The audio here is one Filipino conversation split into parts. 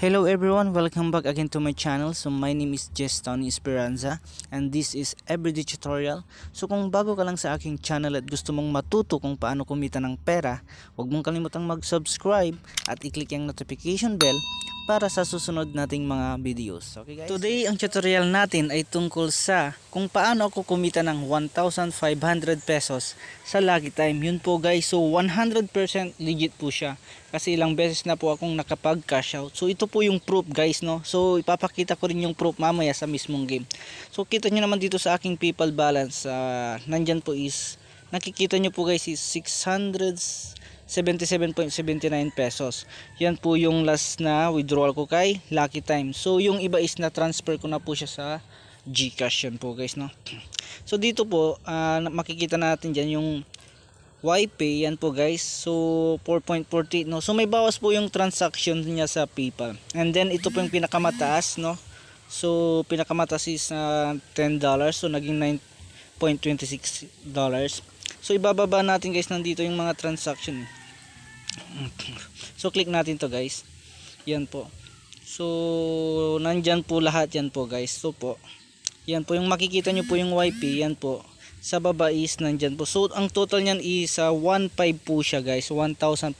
Hello everyone, welcome back again to my channel. So my name is Jess Tony Esperanza and this is Everyday Tutorial. So kung bago ka lang sa aking channel at gusto mong matuto kung paano kumita ng pera, huwag mong kalimutang mag-subscribe at i-click yung notification bell para sa susunod nating mga videos. Okay guys? Today, ang tutorial natin ay tungkol sa kung paano ako kumita ng 1,500 pesos sa Lucky Time. Yun po guys, so 100% legit po siya. Kasi ilang beses na po akong nakapag-cash out. So ito po yung proof guys, no? So ipapakita ko rin yung proof mamaya sa mismong game. So kita nyo naman dito sa aking PayPal balance. Uh, nandyan po is, nakikita nyo po guys is 600 77.79 pesos. Yan po yung last na withdrawal ko kay Lucky Time. So yung iba is na transfer ko na po siya sa GCash yan po guys no. So dito po uh, makikita natin diyan yung YPay yan po guys. So 4.48 no. So may bawas po yung transaction niya sa PayPal. And then ito po yung pinakamataas no. So pinakamataas is uh, ah, $10 so naging 9.26 dollars. So ibababa natin guys nandito yung mga transaction so click natin to guys yan po so nandyan po lahat yan po guys so po yan po yung makikita nyo po yung YP yan po sa baba is nandyan po. So, ang total niyan is uh, ah, 1.5 po siya guys. 1,500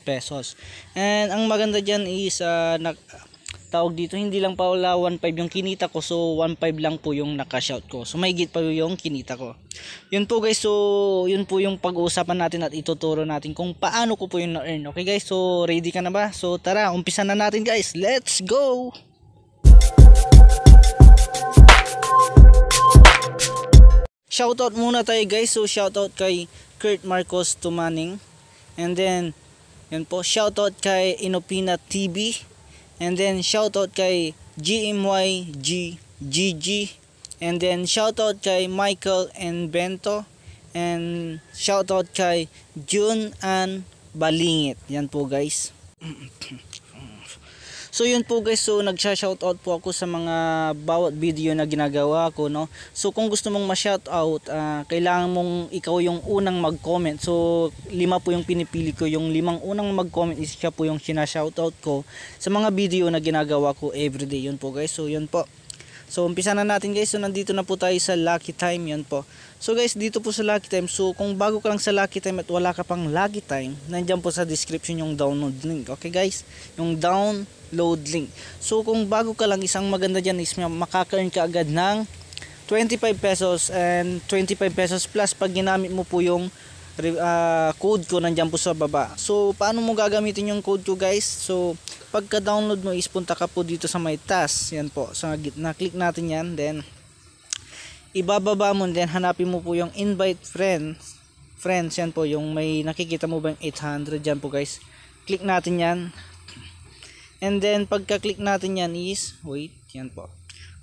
pesos. And, ang maganda dyan is uh, tawag dito hindi lang pa wala 1.5 yung kinita ko so 1.5 lang po yung nakashout ko so mahigit pa yung kinita ko yun po guys so yun po yung pag-uusapan natin at ituturo natin kung paano ko po yung na-earn okay guys so ready ka na ba so tara umpisa na natin guys let's go Shoutout muna tayo guys. So shoutout kay Kurt Marcos Tumaning. And then, yun po, shoutout kay Inopina TV. And then shoutout kay GMY GG. And then shoutout kay Michael and Bento. And shoutout kay June and Balingit. Yan po guys. So yun po guys, so nagsha-shoutout po ako sa mga bawat video na ginagawa ko, no. So kung gusto mong ma-shoutout, uh, kailangan mong ikaw yung unang mag-comment. So lima po yung pinipili ko, yung limang unang mag-comment is siya po yung sina-shoutout ko sa mga video na ginagawa ko everyday. Yun po guys. So yun po. So umpisa na natin guys. So nandito na po tayo sa lucky time. Yun po. So guys, dito po sa Lucky Time. So kung bago ka lang sa Lucky Time at wala ka pang Lucky Time, nandiyan po sa description yung download link. Okay guys? Yung download link. So kung bago ka lang, isang maganda dyan is makaka-earn ka agad ng 25 pesos and 25 pesos plus pag ginamit mo po yung uh, code ko nandiyan po sa baba. So, paano mo gagamitin yung code ko guys? So, pagka-download mo, is punta ka po dito sa may task. Yan po, sa gitna. Click natin yan. Then, ibababa mo then hanapin mo po yung invite friends friends yan po yung may nakikita mo ba yung 800 yan po guys click natin yan and then pagka click natin yan is wait yan po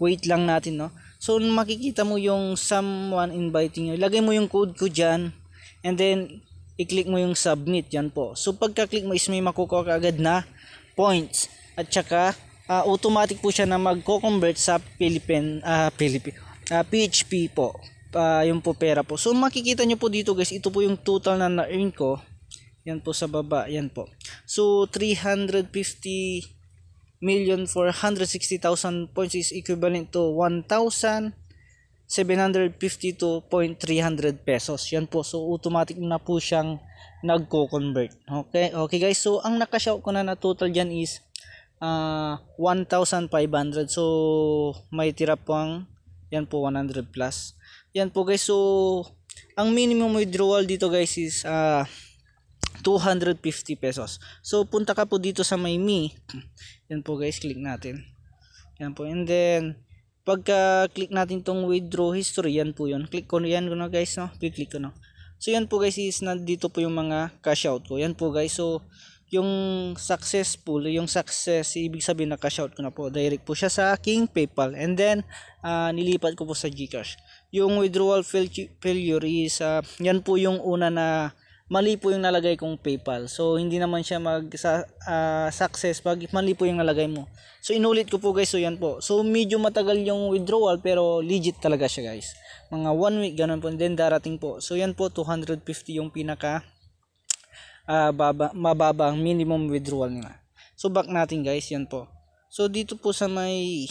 wait lang natin no so makikita mo yung someone inviting you ilagay mo yung code ko dyan and then i-click mo yung submit yan po so pagka click mo is may makukuha ka agad na points at saka uh, automatic po siya na magko-convert sa Philippine uh, Philippine uh, ah, PHP po uh, ah, yung po pera po so makikita nyo po dito guys ito po yung total na na-earn ko yan po sa baba yan po so 350 million 460,000 points is equivalent to 1,752.300 pesos. Yan po. So, automatic na po siyang nagko-convert. Okay? Okay guys. So, ang nakashout ko na na total dyan is uh, ah, 1,500. So, may tira po ang yan po 100 plus. Yan po guys. So ang minimum withdrawal dito guys is uh, ah, 250 pesos. So punta ka po dito sa my me. Yan po guys, click natin. Yan po. And then pagka click natin tong withdraw history, yan po 'yon. Click ko yan no, guys, no. Click click ko na. So yan po guys is nandito po yung mga cash out ko. Yan po guys. So yung successful, yung success, ibig sabihin naka-shout ko na po. Direct po siya sa aking PayPal. And then, uh, nilipat ko po sa GCash. Yung withdrawal failure is, uh, yan po yung una na mali po yung nalagay kong PayPal. So, hindi naman siya mag-success ah, uh, pag mali po yung nalagay mo. So, inulit ko po guys. So, yan po. So, medyo matagal yung withdrawal pero legit talaga siya guys. Mga 1 week, ganun po. And then, darating po. So, yan po, 250 yung pinaka uh, baba, mababa ang minimum withdrawal nila. So back natin guys, yan po. So dito po sa may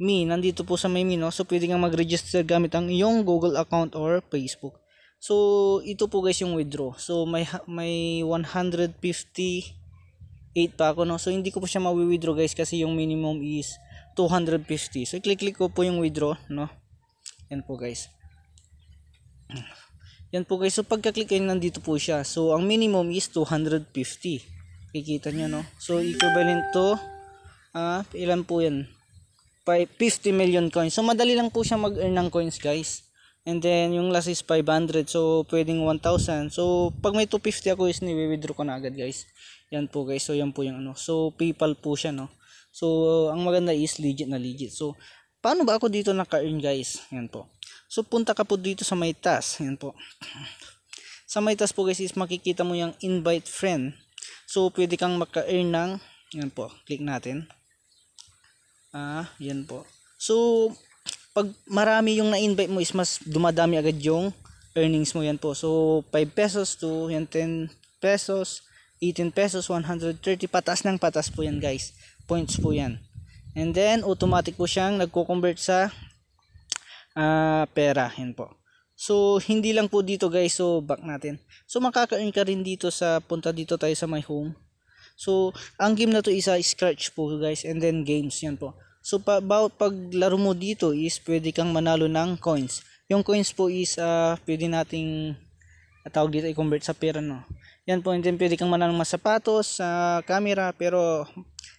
me, nandito po sa may me, no? so pwede kang mag-register gamit ang iyong Google account or Facebook. So ito po guys yung withdraw. So may may 158 pa ako no. So hindi ko po siya ma withdraw guys kasi yung minimum is 250. So click click ko po yung withdraw no. Yan po guys. Yan po guys. So pagka-click kayo nandito po siya. So ang minimum is 250. Kikita niyo no. So equivalent to ah, ilan po yan? 50 million coins. So madali lang po siya mag-earn ng coins guys. And then yung last is 500. So pwedeng 1,000. So pag may 250 ako is ni-withdraw ko na agad guys. Yan po guys. So yan po yung ano. So PayPal po siya no. So ang maganda is legit na legit. So paano ba ako dito naka-earn guys? Yan po. So punta ka po dito sa may task. Yan po. Sa may task po guys is makikita mo yung invite friend. So pwede kang maka-earn ng yan po. Click natin. Ah, yan po. So pag marami yung na-invite mo is mas dumadami agad yung earnings mo yan po. So 5 pesos to yan 10 pesos, 18 pesos, 130 patas ng patas po yan guys. Points po yan. And then automatic po siyang nagko-convert sa uh, pera. Yan po. So, hindi lang po dito guys. So, back natin. So, makaka-earn ka rin dito sa, punta dito tayo sa my home. So, ang game na to isa ah, scratch po guys. And then games. Yan po. So, pa, bawat paglaro mo dito is pwede kang manalo ng coins. Yung coins po is uh, pwede nating tawag dito i-convert sa pera no. Yan po, and then pwede kang manalo ng sapatos, sa uh, camera, pero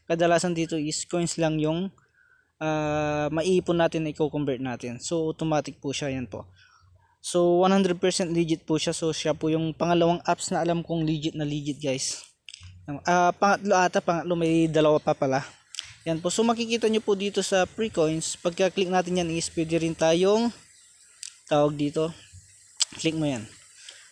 kadalasan dito is coins lang yung uh, maiipon natin na i-convert natin. So, automatic po siya. Yan po. So, 100% legit po siya. So, siya po yung pangalawang apps na alam kong legit na legit, guys. Uh, pangatlo ata, pangatlo may dalawa pa pala. Yan po. So, makikita nyo po dito sa pre-coins. Pagka-click natin yan is pwede rin tayong tawag dito. Click mo yan.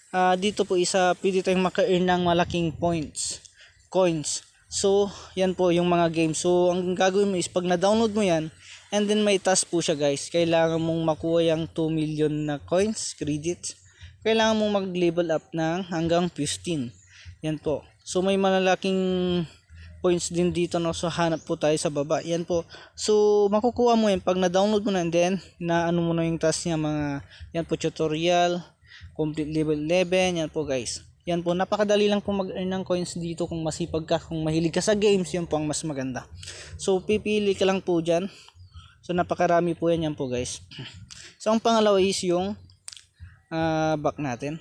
Uh, dito po isa, pwede tayong maka-earn ng malaking points. Coins. So, yan po yung mga game. So, ang gagawin mo is pag na-download mo yan, and then may task po siya guys. Kailangan mong makuha yung 2 million na coins, credits. Kailangan mong mag-level up ng hanggang 15. Yan po. So, may malalaking points din dito no. So, hanap po tayo sa baba. Yan po. So, makukuha mo yan pag na-download mo na and then, na ano mo na yung task niya mga, yan po, tutorial, complete level 11. Yan po guys. Yan po, napakadali lang po mag-earn ng coins dito kung masipag ka, kung mahilig ka sa games, yan po ang mas maganda. So, pipili ka lang po dyan. So, napakarami po yan, yan po guys. So, ang pangalawa is yung uh, back natin.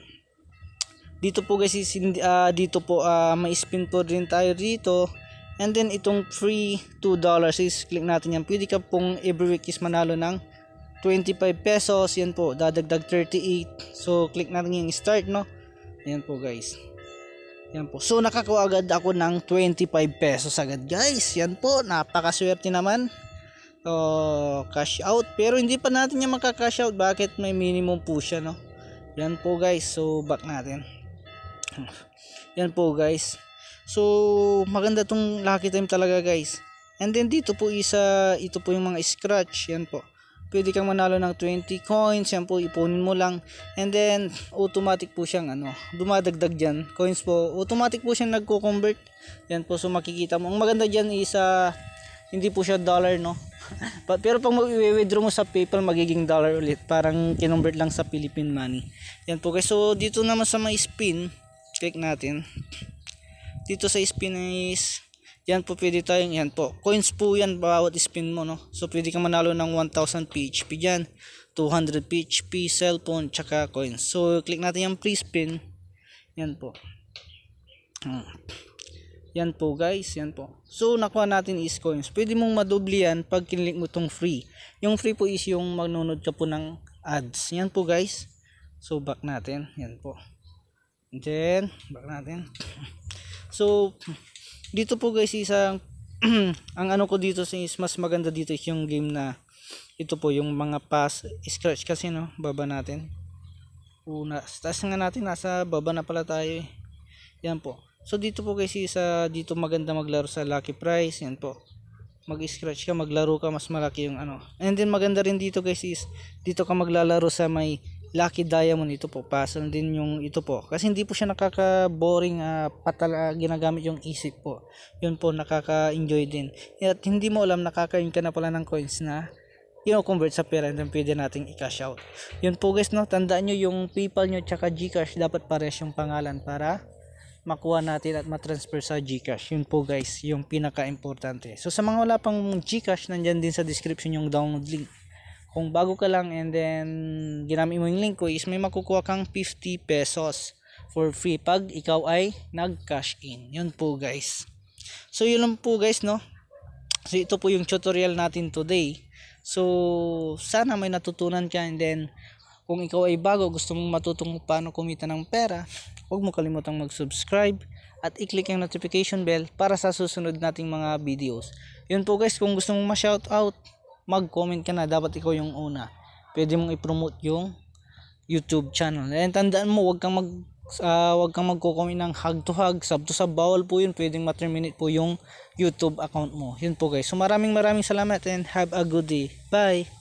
Dito po guys, is, uh, dito po uh, may spin po rin tayo dito. And then, itong free $2 is click natin yan. Pwede ka pong every week is manalo ng 25 pesos. Yan po, dadagdag 38. So, click natin yung start, no? Ayan po guys. Yan po. So nakakuha agad ako ng 25 pesos agad guys. Yan po. Napakaswerte naman. So cash out. Pero hindi pa natin niya magka-cash out. Bakit may minimum po siya no? Yan po guys. So back natin. Yan po guys. So maganda tong lucky time talaga guys. And then dito po isa ito po yung mga scratch. Yan po pwede kang manalo ng 20 coins. Yan po, iponin mo lang. And then, automatic po siyang ano, dumadagdag dyan. Coins po, automatic po siyang nagko-convert. Yan po, so makikita mo. Ang maganda dyan is, uh, hindi po siya dollar, no? But, pero pag mag-withdraw mo sa PayPal, magiging dollar ulit. Parang kinonvert lang sa Philippine money. Yan po guys. So, dito naman sa may spin, click natin. Dito sa spin is yan po pwede tayong yan po. Coins po yan bawat spin mo no. So pwede kang manalo ng 1000 PHP diyan, 200 PHP, cellphone, tsaka coins. So click natin yung free spin. Yan po. Hmm. Yan po guys, yan po. So nakuha natin is coins. Pwede mong madoble yan pag kinlik mo tong free. Yung free po is yung magnunod ka po ng ads. Yan po guys. So back natin. Yan po. And then back natin. So dito po guys isang ang ano ko dito is mas maganda dito is yung game na ito po yung mga pass scratch kasi no baba natin una taas nga natin nasa baba na pala tayo eh. yan po so dito po guys isa dito maganda maglaro sa lucky prize yan po mag scratch ka maglaro ka mas malaki yung ano and then maganda rin dito guys is dito ka maglalaro sa may Lucky Diamond ito po. Pasan din yung ito po. Kasi hindi po siya nakaka-boring uh, ah, patala ah, ginagamit yung isip po. Yun po nakaka-enjoy din. At hindi mo alam nakakain ka na pala ng coins na kino-convert sa pera and then pwede nating i-cash out. Yun po guys, no? tandaan nyo yung PayPal nyo tsaka GCash dapat pares yung pangalan para makuha natin at matransfer sa GCash. Yun po guys, yung pinaka-importante. So sa mga wala pang GCash, nandyan din sa description yung download link. Kung bago ka lang and then ginamit mo yung link ko is may makukuha kang 50 pesos for free pag ikaw ay nag-cash in. Yun po guys. So yun lang po guys no. So ito po yung tutorial natin today. So sana may natutunan ka and then kung ikaw ay bago gusto mong matutong paano kumita ng pera, huwag mo kalimutang mag-subscribe at i-click yung notification bell para sa susunod nating mga videos. Yun po guys, kung gusto mong ma-shoutout, mag-comment ka na, dapat ikaw yung una. Pwede mong i-promote yung YouTube channel. And tandaan mo, wag kang mag uh, ah, wag kang magko-comment ng hug to hug, sub to sub, bawal po yun. Pwedeng ma-terminate po yung YouTube account mo. Yun po guys. So maraming maraming salamat and have a good day. Bye!